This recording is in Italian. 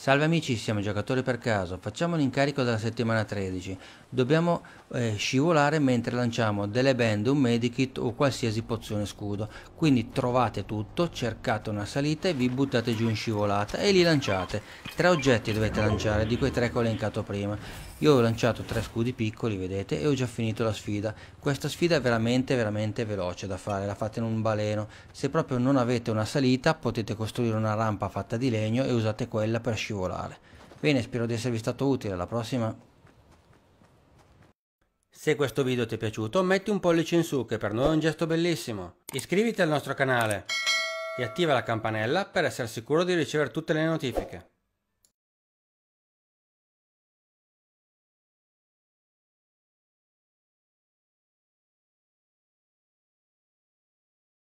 Salve amici, siamo giocatori per caso, facciamo l'incarico della settimana 13. Dobbiamo eh, scivolare mentre lanciamo delle band, un medikit o qualsiasi pozione scudo. Quindi trovate tutto, cercate una salita e vi buttate giù in scivolata e li lanciate. Tre oggetti dovete lanciare, di quei tre che ho elencato prima. Io ho lanciato tre scudi piccoli, vedete, e ho già finito la sfida. Questa sfida è veramente, veramente veloce da fare, la fate in un baleno. Se proprio non avete una salita potete costruire una rampa fatta di legno e usate quella per scivolare scivolare. Bene, spero di esservi stato utile, alla prossima! Se questo video ti è piaciuto metti un pollice in su che per noi è un gesto bellissimo. Iscriviti al nostro canale e attiva la campanella per essere sicuro di ricevere tutte le notifiche.